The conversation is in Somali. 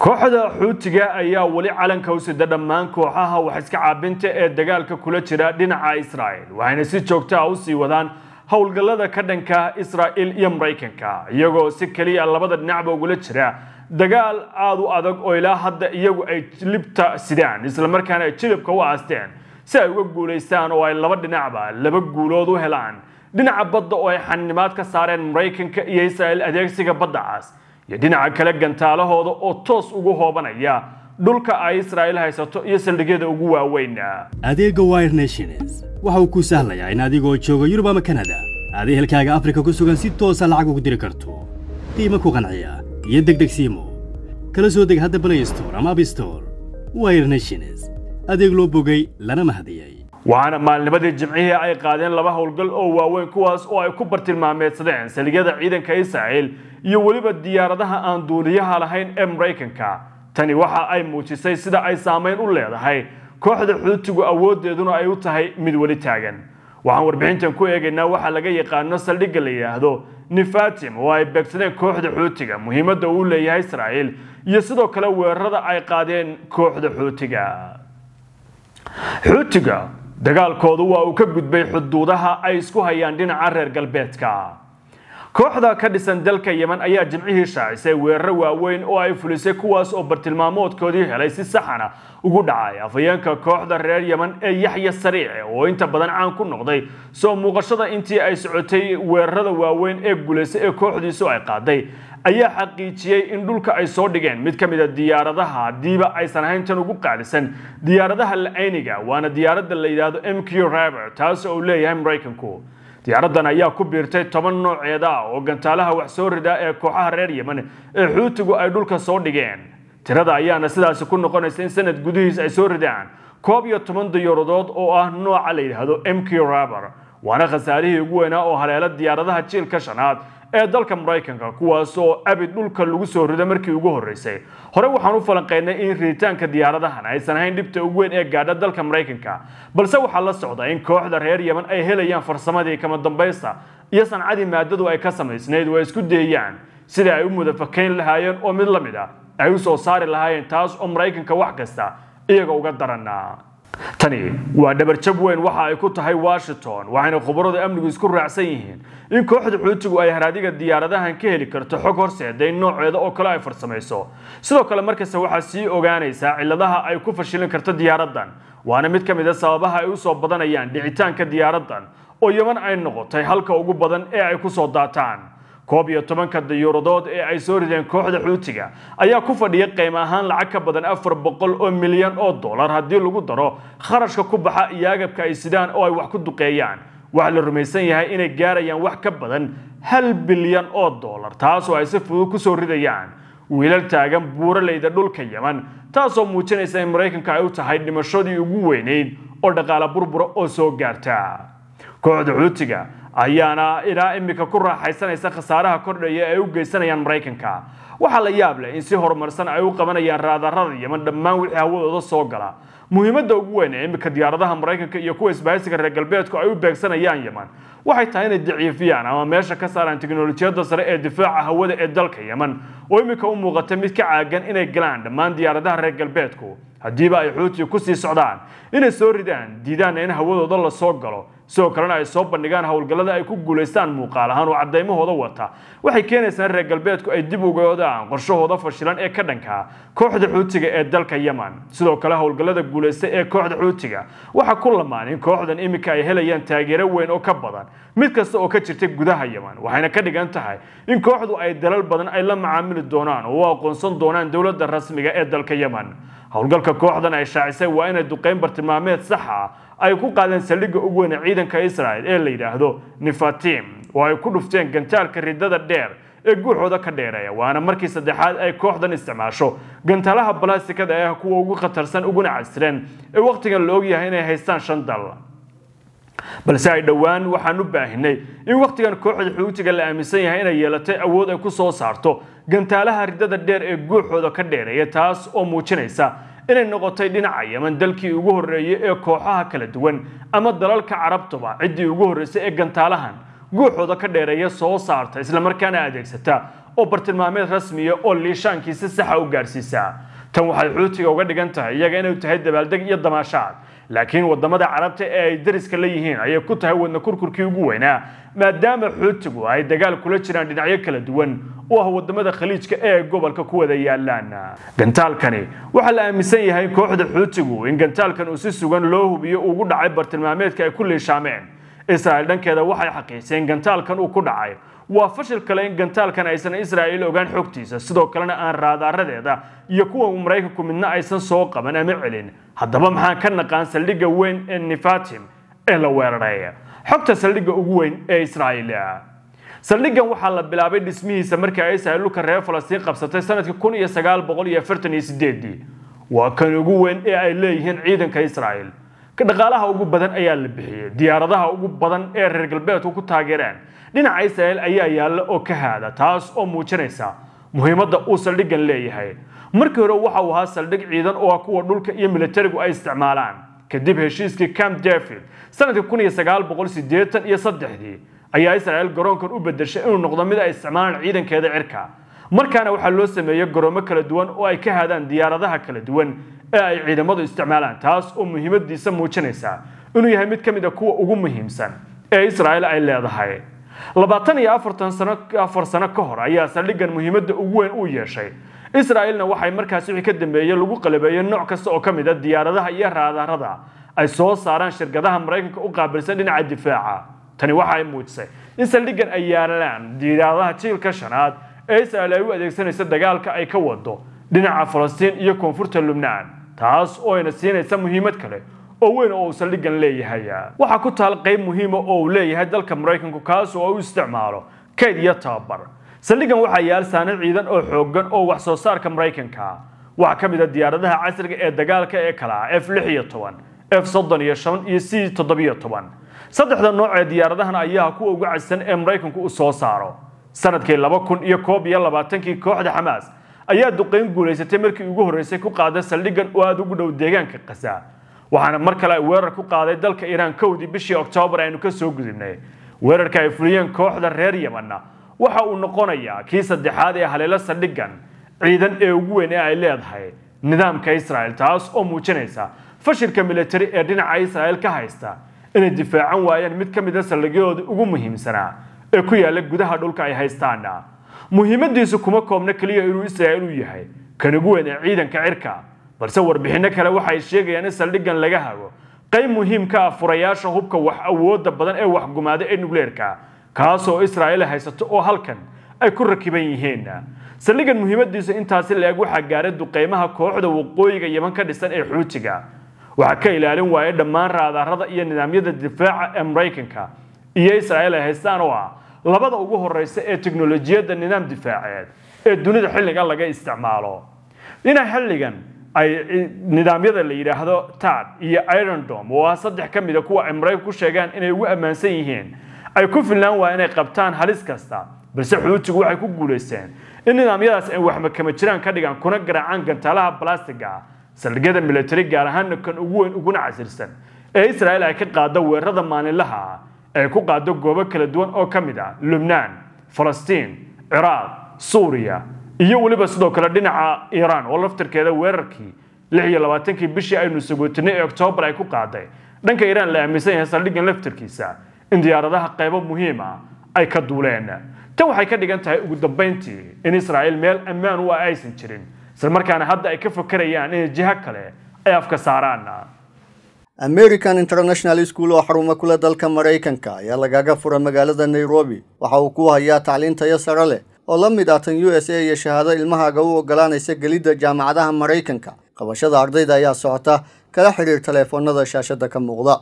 kooxda xuutiga ayaa weli calanka u sida dhammaan kooxaha wax iska caabinta ee dagaalka kula jira dhinaca israa'il waxayna si joogta ah u sii wadaan howlgallada ka dhanka israa'il iyo maraykanka iyagoo si keliya labada dhinacba ugula jira dagaal aada u adag oo ilaa hadda iyagu ay libta sidaan islamarkaana ay jilibka u aasteen si ay uga guulaystaan oo ay laba dhinacba laba guulood u helaan dhinaca badda oo ay xannimaad ka saareen maraykanka iyo israa'il adeegsiga badda iyo dhinaca kale gantaalahooda oo toos ugu hoobanaya dhulka ay israa'iil haysato iyo saldhigyada ugu waaweyn adeega wire nations waxa uu kuu sahlayaa in adigoo jooga yurub ama kanada aad ehelkaaga afrika ku sugan si toosa lacag ugu diri karto qiimo ku qanciya iyo degdeg siimo kala soo deg hadda blaystore ama abistore wire nations adeeg loo bogay lana mahadiyey waxaana maalnimadii jimcihii ay qaadeen laba howlgal oo waaweyn kuwaas oo ay ku bartilmaameedsadeen saldhigyada ciidanka israa'il iyo weliba diyaaradaha aan duuliyaha lahayn ee maraykanka tani waxa ay muujisay sida ay saamayn u leedahay kooxda xuutigu awooddeeduna ay u tahay mid weli taagan waxaan warbixintan ku eegaynaa waxaa laga yaqaano saldhigga la yidhaahdo nifatim oo ay beegsadeen kooxda xuutiga muhiimadda uu leeyahay israa'il iyo sidoo kale weerarada ay qaadeen kooxda xuutiga dagaalkoodu waa uu ka gudbay xuduudaha ay isku hayaan dhinaca reer galbeedka kooxda ka dhisan dalka yeman ayaa jimcihii shaacisay weeraro waaweyn oo ay fulisay kuwaas oo bartilmaamoodkoodii helay si saxana ugu dhacay afhayeenka kooxda reer yeman ee yaxya sariice oo inta badan caan ku noqday soo muuqashada intii ay socotay weerarada waaweyn ee guulaysay ee kooxdiisu ay qaaday ayaa xaqiijiyey in dhulka ay soo dhigeen mid ka mid a ah diyaaradaha haddiiba aysan ahayn tan ugu qaadisan diyaaradaha la-ayniga waana diyaarada la yidhaahdo m q raber taas oo uu leeyahay maraykanku diyaaraddan ayaa ku biirtay toban nooceeda oo gantaalaha wax soo rida ee kooxaha reer yemen ee xuutigu ay dhulka soo dhigeen tirada ayaana sidaasi ku noqonaysa in sanad gudihiis ay soo ridaan koob iyo toban diyaaradood oo ah nooca la yidhaahdo m k raber waana khasaarihii ugu weynaa oo haleela diyaaradaha jiilka shanaad ee dalka maraykanka kuwaasoo abid dhulka lagu soo riday markii ugu horreysay hore waxaan u falanqaynay in riitaanka diyaaradahan aysan ahayn dhibta ugu weyn ee gaadha dalka maraykanka balse waxaa la socda in kooxda reer yeman ay helayaan farsamadii kama dambaysta iyo sancadii maadadu ay ka samaysnayd oo isku dayayaan sida ay u mudafakayn lahaayeen oo mid la mid a ah, ay u soo saari lahaayeen taas oo maraykanka wax kasta iyaga uga darana tani waa dhabarjab weyn waxa ay ku tahay washington waxayna khubarada amnigu isku raacsan yihiin in kooxda xuutigu ay haraadiga diyaaradahan ka heli karto xog horseedayn nooceeda oo kale ay farsamayso sidoo kale markasta waxaa sii ogaanaysaa cilladaha ay ku fashilin karto diyaaraddan waana mid ka mida ah sababaha ay u soo badanayaan dhicitaanka diyaaraddan oo yeman ay noqotay halka ugu badan ee ay ku soo daataan koob iyo tobanka dayuuradood ee ay soo rideen kooxda xuutiga ayaa ku fadhiya qiym ahaan lacag ka badan afar boqol oo milyan oo dollar haddii lagu daro kharashka ku baxa iyo agabka ay sidaan oo ay wax ku duqeeyaan waxaa la rumaysan yahay inay gaarayaan wax ka badan hal bilyan oo dollar taasoo ay si fudud kusoo ridayaan wiilal taagan buuraleyda dhulka yeman taasoo muujinaysa in maraykanka ay u tahay dhimashadii ugu weynayd oo dhaqaale burbura oo soo gaarta kooxda xuutiga ayaana ilaa iminka ku raaxaysanaysa khasaaraha kordhaya ay u geysanayaan maraykanka waxaa la yaab leh in si horumarsan ay u qabanayaan raadarada yeman dhammaan wixii hawadooda soo gala muhiimadda ugu weyn ee iminka diyaaradaha maraykanka iyo kuwa isbahaysiga reer galbeedku ay u beegsanayaan yeman waxay tahay inay daciifiyaan ama meesha ka saaraan tiknolojiyadda sare ee difaaca hawada ee dalka yeman oo iminka u muuqata mid ka caagan inay galaan dhammaan diyaaradaha reer galbeedku haddiiba ay xuutiga sii socdaan inay soo ridaan diidaanna in hawadooda lasoo galo sidoo kalena ay soo bandhigaan howlgallada ay ku guulaystaan muuqaal ahaan oo caddaymmahooda wata waxay keenaysaan reer galbeedku ay dib uga qorshahooda fashilan ee ka dhanka kooxda xuutiga ee dalka yeman sidoo kale howlgallada guulaysta ee kooxda xuutiga waxaa ku lamaan in kooxdan iminka ay helayaan taageero weyn oo ka badan mid kasta oo ka jirta gudaha yeman waxayna ka dhigan tahay in kooxdu ay dalal badan ay la macaamili doonaan oo u aqoonsan doonaan dowladda rasmiga ee dalka yeman howlgalka kooxdan ay shaacisay waa inay duqeyn bartilmaameed saxa ah ay ku qaadeen saldhigga ugu weyna ciidanka israel ee la yidhaahdo nifatim oo ay ku dhufteen gantaalka ridada dheer ee guuxooda ka dheereeya waana markii saddexaad ay kooxdan isticmaasho gantaalaha balaastikada ee ah kuwa ugu khatarsan uguna casreen ee wakhtigan la ogyahay inay haystaan shan dal balse ay dhowaan waxaan u baahinay in wakhtigan kooxda xuutiga la aaminsan yahay inay yeelatay awood ay ku soo saarto gantaalaha riddada dheer ee guuxooda ka dheereeya taas oo muujinaysa inay noqotay dhinaca yeman dalkii ugu horreeyey ee kooxaha kala duwan ama dalalka carabtuba ciddii ugu horreysay ee gantaalahan guuxooda ka dheereeya soo saarta islamarkaana adeegsata oo bartilmaameed rasmiya ah oo liishaankiisa saxa u gaarsiisa tan waxay xuutiga uga dhigan tahay iyaga inay tahay dabaaldeg iyo damaashaad laakiin waddamada carabta ee ay dariska la yihiin ayay ku tahay wadna kurkurkii ugu weynaa maadaama xuutigu ay dagaal kula jiraan dhinacyo kala duwan u ah wadamada khaliijka ee gobolka ku wada yaallaan gantaalkani waxaa la aaminsan yahay kooxda xuutigu in gantaalkan uu si sugan loo hubiyo ugu dhacay bartilmaameedka ay ku liishaameen israa'il dhankeeda waxay xaqiijseen gantaalkan uu ku dhacay waa fashil kale in gantaalkan aysan israa'il ogaan xogtiisa sidoo kalena aan raadaaradeeda iyo kuwa maraykanku midna aysan soo qaban ama celin haddaba maxaan ka naqaan saldhigga weyn ee nifatim ee la weeraray xogta saldhigga ugu weyn ee israa'iil saldhiggan waxaa la bilaabay dhismihiisa markii ay israa'iil reer falastiin qabsatay sanadkii kun iyo sagaal boqol iyo afartan iyo sideedii waa kan ugu weyn ee ay leeyihiin ciidanka israa'iil dhaqaalaha ugu badan ayaa la bixiyey diyaaradaha ugu badan ee reer galbeedku ku taageereen dhinaca israel ayaa yaalla oo ka haada taas oo muujinaysa muhiimadda uu saldhiggan leeyahay markii hore waxa uu ahaa saldhig ciidan oo ah kuwa dhulka iyo milatarigu ay isticmaalaan kadib heshiiskii camp david sanadkii kun iyo sagaal boqol siddeetan iyo saddexdii ayaa israa'il garoonkan u bedeshay inuu noqdo mid ay isticmaalaan ciidankeeda cirka markaana waxaa loo sameeyey garoomo kala duwan oo ay ka haadaan diyaaradaha kala duwan ee ay ciidamadu isticmaalaan taas oo muhiimadiisa muujinaysa inuu yahay mid ka mid a kuwa ugu muhiimsan ee israa'iil ay leedahay labaatan iyo afartan sano afar sano ka hor ayaa saldhiggan muhiimadda ugu weyn uu yeeshay israa'iilna waxay markaas wixii ka dambeeyey lagu qalabeeyey nooc kasta oo ka mid a diyaaradaha iyo raadarada ay soo saaraan shirkadaha maraykanka u qaabilsan dhinaca difaaca tani waxa ay muujisay in saldhiggan ay yaalaan diyaaradaha jiilka shanaad ee israa'iil ay u adeegsanaysa dagaalka ay ka wado dhinaca falastiin iyo koonfurta lubnaan taas oo ayna siinaysa muhiimad kale oo weyn oo uu saldhigan leeyahay waxaa ku taal qayb muhiima ah oo uu leeyahay dalka maraykanku kaas oo u isticmaalo kayd iyo tababar saldhiggan waxaa yaal saanad ciidan oo xooggan oo wax soo saarka maraykanka waxaa ka mid a ah diyaaradaha casriga ee dagaalka ee kala ah f lix iyo toban f soddon iyo shan iyo c toddobiyo toban saddexda nooc ee diyaaradahan ayaa kuwa ugu cadsan ee maraykanku u soo saaro sanadkii laba kun iyo koob iyo labaatankii kooxda xamaas ayaa duqeyn guulaysatay markii ugu horreysay ku qaaday saldhiggan oo aada ugu dhow deegaanka khaza waxaana mar kale ay weerar ku qaaday dalka iiraan kowdii bishii oktoobar aynu ka soo gudubnay weerarka ay fuliyeen kooxda reer yamanna waxa uu noqonayaa kii saddexaad ee haleelo saldhiggan ciidan ee ugu weyn ee ay leedahay nidaamka israa'el taas oo muujinaysa fashilka milatari ee dhinaca israa'el ka haysta inay difaacan waayaan mid ka mid a ah saldhigyadooda ugu muhiimsanaa ee ku yaalla gudaha dhulka ay haystaana muhiimadiisu kuma koobno keliya inuu israa'iil u yahay kan ugu weyn ee ciidanka cirka balse warbixinno kale waxay sheegayaan in saldhiggan laga hago qayb muhiim ka ah furayaasha hubka wax awoodda badan ee waxgumaada ee nugleerka kaasoo israa'iil haysato oo halkan ay ku rakiban yihiin saldhiggan muhiimadiisu intaasi la-eg waxaa gaaray duqaymaha kooxda waqooyiga yeman ka dhisan ee xuutiga waxaa ka ilaalin waaya dhammaan raadaarada iyo nidaamyada difaaca ee maraykanka iyo israa'iil ay haystaan oo ah labada ugu horeysa ee teknolojiyadda nidaam difaaceed ee dunida xilligan laga isticmaalo dhinac xilligan ay nidaamyada la yidhaahdo tad iyo irondom oo ah saddex ka mida ah kuwa ay maraykan ku sheegaan inay ugu ammaansan yihiin ay ku filnaan waa inay qabtaan halis kasta balse xuutigu waxay ku guulaysteen in nidaamyadaas ay waxma kama jiraan ka dhigaan kuna garaacaan gantaalaha balastiga saldhigyada milatari gaar ahaan kan ugu weyn uguna casirsan ee israa'iil ay ka qaada weerarada maalinlaha ah ay ku qaado goobo kala duwan oo ka mid ah lubnaan falastiin ciraaq suuriya iyo weliba sidoo kale dhinaca iiraan oo laftirkeeda weerarkii lix iyo labaatankii bishii aynu sagootinay ee oktoobar ay ku qaaday dhanka iiraan la aaminsan yahay saldhiggan laftirkiisa in diyaaradaha qaybo muhiim ah ay ka duuleen tan waxay ka dhigan tahay ugu dambayntii in israa'iil meel ammaan u ah aysan jirin isla markaana hadda ay ka fakarayaan inay jiho kale ay afka saaraan american international school oo xarumo kule dalka maraykanka ayaa lagaga fura magaalada nairobi waxa uu ku hayaa tacliin tayo sare leh oo la mid ah tan u s a iyo shahaado ilmahaaga u ogolaanaysa gelidda jaamacadaha maraykanka qabashada ardayda ayaa socota kala xidhiir taleefoonada shaashadda ka muuqda